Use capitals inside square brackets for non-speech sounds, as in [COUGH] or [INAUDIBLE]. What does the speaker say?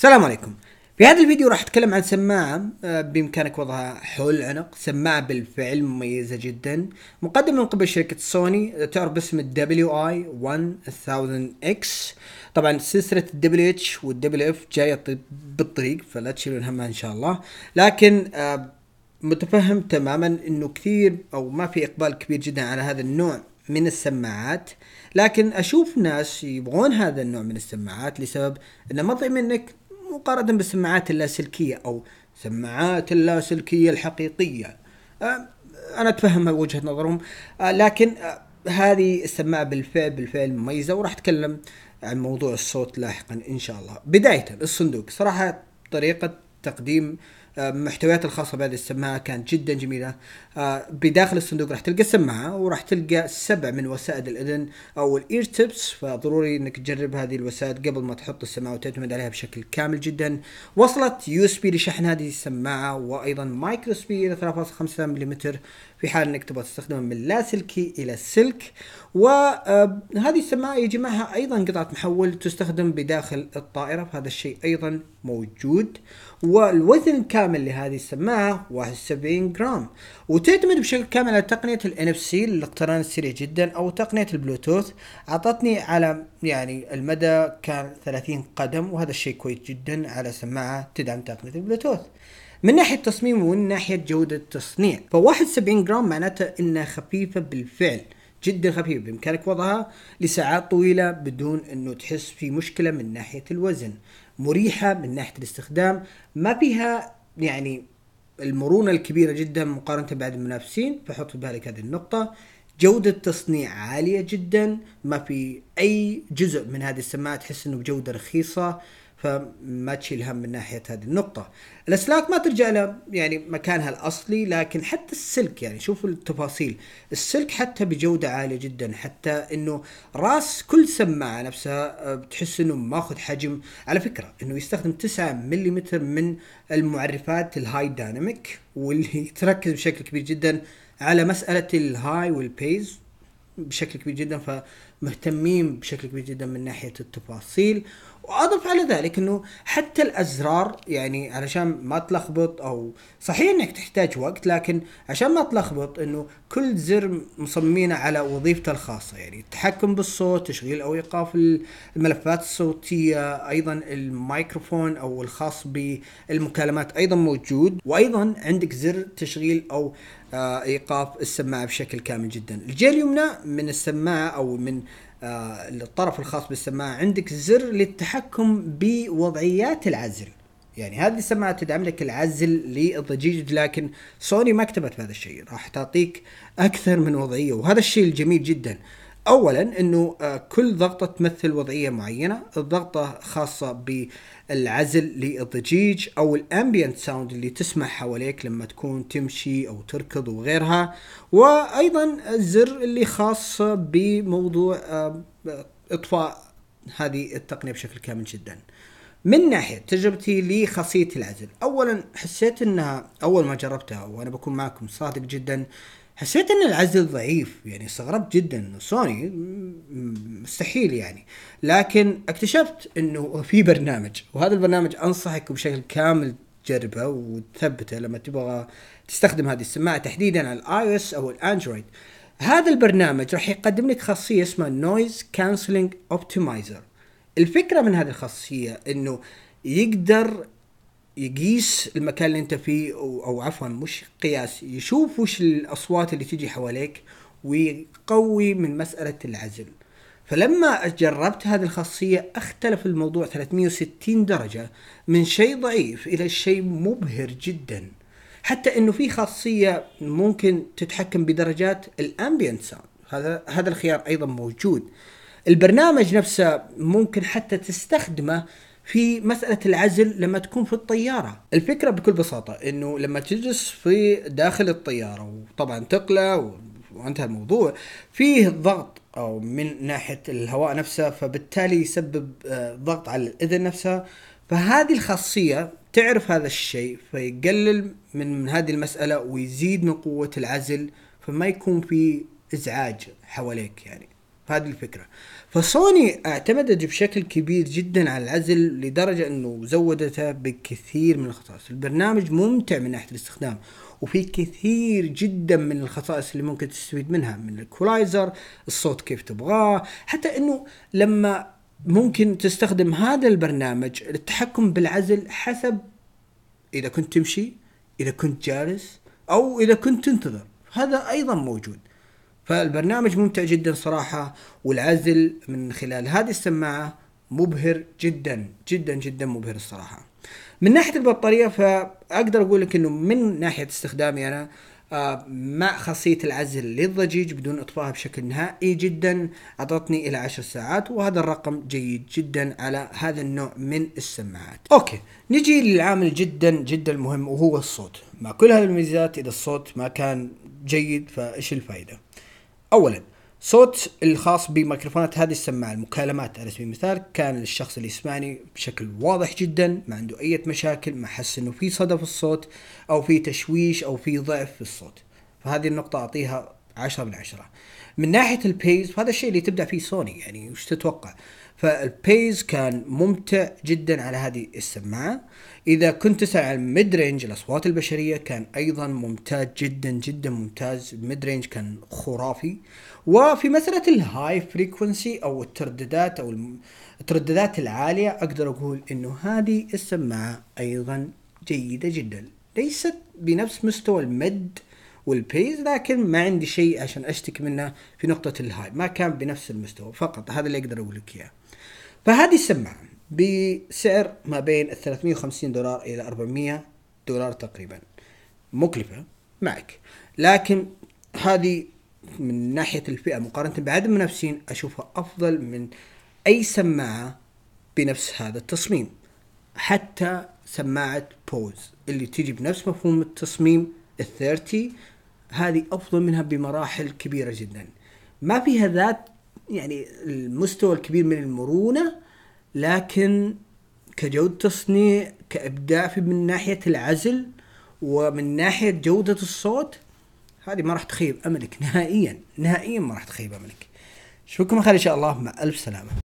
السلام عليكم في هذا الفيديو راح اتكلم عن سماعة آه، بامكانك وضعها حول العنق سماعة بالفعل مميزة جدا مقدمة من قبل شركة سوني آه، تعرف باسم الدبليو اي 1000 اكس طبعا سلسلة الدبليو اتش والدبليو اف جاية بالطريق فلا تشيلون همها ان شاء الله لكن آه، متفهم تماما انه كثير او ما في اقبال كبير جدا على هذا النوع من السماعات لكن اشوف ناس يبغون هذا النوع من السماعات لسبب انه ما طيب منك مقارنة بالسماعات اللاسلكية أو سماعات اللاسلكية الحقيقية أه، أنا أتفهم وجهة نظرهم أه، لكن أه، هذه السماعة بالفعل بالفعل مميزة وراح أتكلم عن موضوع الصوت لاحقا إن شاء الله بداية الصندوق صراحة طريقة تقديم المحتويات آه، الخاصه بهذه السماعه كانت جدا جميله آه، بداخل الصندوق راح تلقى السماعه وراح تلقى سبع من وسائد الاذن او الاير تيبس فضروري انك تجرب هذه الوسائد قبل ما تحط السماعه وتعتمد عليها بشكل كامل جدا وصلت يو اس بي لشحن هذه السماعه وايضا مايكرو اس بي 3.5 ملم في حال انك تبغى تستخدمه من لاسلكي الى السلك وهذه آه، السماعه يجي معها ايضا قطعه محول تستخدم بداخل الطائره هذا الشيء ايضا موجود والوزن الكامل لهذه السماعه 71 جرام وتعتمد بشكل كامل على تقنيه ال NFC للاقتران السريع جدا او تقنيه البلوتوث اعطتني على يعني المدى كان 30 قدم وهذا الشيء كويس جدا على سماعه تدعم تقنيه البلوتوث من ناحية تصميم ومن ناحية جودة التصنيع ف71 جرام معناته انها خفيفة بالفعل جدا خفيفة بامكانك وضعها لساعات طويله بدون انه تحس في مشكله من ناحيه الوزن مريحه من ناحيه الاستخدام ما فيها يعني المرونه الكبيره جدا مقارنه بعد المنافسين فحط في بالك هذه النقطه جودة تصنيع عالية جدا ما في أي جزء من هذه السماعة تحس أنه بجودة رخيصة فما تشيل هم من ناحيه هذه النقطه الاسلاك ما ترجع له يعني مكانها الاصلي لكن حتى السلك يعني شوفوا التفاصيل السلك حتى بجوده عاليه جدا حتى انه راس كل سماعه نفسها آه، بتحس انه ماخذ حجم على فكره انه يستخدم 9 ملم من المعرفات الهاي دايناميك واللي [LAUGHS] تركز بشكل كبير جدا على مساله الهاي والبيز بشكل كبير جدا ف مهتمين بشكل كبير جدا من ناحيه التفاصيل واضف على ذلك انه حتى الازرار يعني علشان ما تلخبط او صحيح انك تحتاج وقت لكن عشان ما تلخبط انه كل زر مصممينه على وظيفته الخاصه يعني التحكم بالصوت تشغيل او ايقاف الملفات الصوتيه ايضا الميكروفون او الخاص بالمكالمات ايضا موجود وايضا عندك زر تشغيل او آه، ايقاف السماعه بشكل كامل جدا الجهه اليمنى من السماعه او من آه، الطرف الخاص بالسماعه عندك زر للتحكم بوضعيات العزل يعني هذه السماعه تدعم لك العزل للضجيج لكن سوني ما كتبت بهذا الشيء راح تعطيك اكثر من وضعيه وهذا الشيء الجميل جدا اولا انه آه، كل ضغطه تمثل وضعيه معينه الضغطه خاصه بالعزل للضجيج او الامبيانت ساوند اللي تسمع حواليك لما تكون تمشي او تركض وغيرها وايضا الزر اللي خاص بموضوع آه، اطفاء هذه التقنيه بشكل كامل جدا من ناحيه تجربتي لخاصيه العزل اولا حسيت انها اول ما جربتها وانا بكون معكم صادق جدا حسيت ان العزل ضعيف يعني استغربت جدا انه سوني مستحيل يعني لكن اكتشفت انه في برنامج وهذا البرنامج انصحك بشكل كامل تجربه وتثبته لما تبغى تستخدم هذه السماعه تحديدا على الاي اس او الاندرويد هذا البرنامج راح يقدم لك خاصيه اسمها نويز كانسلنج اوبتمايزر الفكره من هذه الخاصيه انه يقدر يقيس المكان اللي انت فيه او, عفوا مش قياس يشوف وش الاصوات اللي تجي حواليك ويقوي من مساله العزل فلما جربت هذه الخاصية اختلف الموضوع 360 درجة من شيء ضعيف إلى شيء مبهر جدا حتى انه في خاصية ممكن تتحكم بدرجات الامبيانت ساوند هذا هذا الخيار ايضا موجود البرنامج نفسه ممكن حتى تستخدمه في مسألة العزل لما تكون في الطيارة الفكرة بكل بساطة أنه لما تجلس في داخل الطيارة وطبعا تقلع وانتهى الموضوع فيه ضغط أو من ناحية الهواء نفسه فبالتالي يسبب آه، ضغط على الإذن نفسها فهذه الخاصية تعرف هذا الشيء فيقلل من, من هذه المسألة ويزيد من قوة العزل فما يكون في إزعاج حواليك يعني هذه الفكره فسوني اعتمدت بشكل كبير جدا على العزل لدرجه انه زودته بكثير من الخصائص البرنامج ممتع من ناحيه الاستخدام وفي كثير جدا من الخصائص اللي ممكن تستفيد منها من الكولايزر الصوت كيف تبغاه حتى انه لما ممكن تستخدم هذا البرنامج للتحكم بالعزل حسب اذا كنت تمشي اذا كنت جالس او اذا كنت تنتظر هذا ايضا موجود فالبرنامج ممتع جدا صراحة والعزل من خلال هذه السماعة مبهر جدا جدا جدا مبهر الصراحة من ناحية البطارية فأقدر أقول لك أنه من ناحية استخدامي أنا آه، مع خاصية العزل للضجيج بدون إطفائها بشكل نهائي جدا أعطتني إلى عشر ساعات وهذا الرقم جيد جدا على هذا النوع من السماعات أوكي نجي للعامل جدا جدا مهم وهو الصوت مع كل هذه الميزات إذا الصوت ما كان جيد فإيش الفائدة اولا صوت الخاص بميكروفونات هذه السماعة المكالمات على سبيل المثال كان الشخص اللي يسمعني بشكل واضح جدا ما عنده أي مشاكل ما حس إنه في صدى في الصوت أو في تشويش أو في ضعف في الصوت فهذه النقطة أعطيها عشرة من عشرة من ناحية البيز هذا الشيء اللي تبدأ فيه سوني يعني وش تتوقع فالبيز كان ممتع جدا على هذه السماعة إذا كنت تسأل عن الميد رينج الأصوات البشرية كان أيضا ممتاز جدا جدا ممتاز الميد رينج كان خرافي وفي مسألة الهاي فريكونسي أو الترددات أو الترددات العالية أقدر أقول إنه هذه السماعة أيضا جيدة جدا ليست بنفس مستوى المد والبيز لكن ما عندي شيء عشان اشتكي منه في نقطه الهاي ما كان بنفس المستوى فقط هذا اللي اقدر اقول لك اياه فهذه السماعه بسعر ما بين 350 دولار الى 400 دولار تقريبا مكلفه معك لكن هذه من ناحيه الفئه مقارنه بعد المنافسين اشوفها افضل من اي سماعه بنفس هذا التصميم حتى سماعه بوز اللي تجي بنفس مفهوم التصميم ال 30 هذه افضل منها بمراحل كبيره جدا ما فيها ذات يعني المستوى الكبير من المرونه لكن كجوده تصنيع كابداع في من ناحيه العزل ومن ناحيه جوده الصوت هذه ما راح تخيب املك نهائيا نهائيا ما راح تخيب املك اشوفكم خير ان شاء الله مع الف سلامه